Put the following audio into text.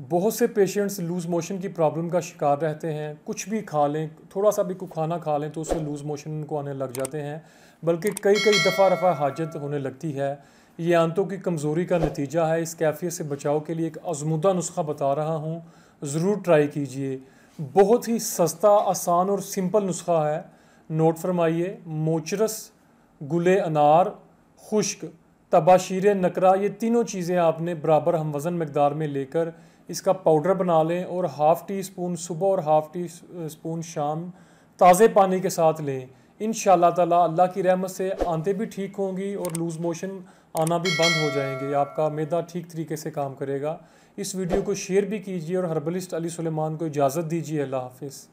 बहुत से patients loose motion की प्रॉब्लम का शिकार रहते हैं कुछ भी खा लें थोड़ा सा भी कुछ खाना खा लें तो उससे लूज़ मोशन उनको आने लग जाते हैं बल्कि कई कई दफ़ा रफ़ा हाजत होने लगती है ये आंतों की कमज़ोरी का नतीजा है इस कैफियत से बचाव के लिए एक आजमुदा नुस्खा बता रहा हूँ ज़रूर ट्राई कीजिए बहुत ही सस्ता आसान और सिंपल नुस्खा है नोट फरमाइए मोचरस गुले अनार खुश्क तबाशीर नकरा ये तीनों चीज़ें आपने बराबर हम वज़न मकदार में लेकर इसका पाउडर बना लें और हाफ़ टी स्पून सुबह और हाफ़ टी स्पून शाम ताज़े पानी के साथ लें इन ताला अल्लाह की रहमत से आंते भी ठीक होंगी और लूज़ मोशन आना भी बंद हो जाएंगे आपका मैदा ठीक तरीके से काम करेगा इस वीडियो को शेयर भी कीजिए और हर्बलिस्ट अली सुलेमान को इजाज़त दीजिए अल्लाह हाफिज़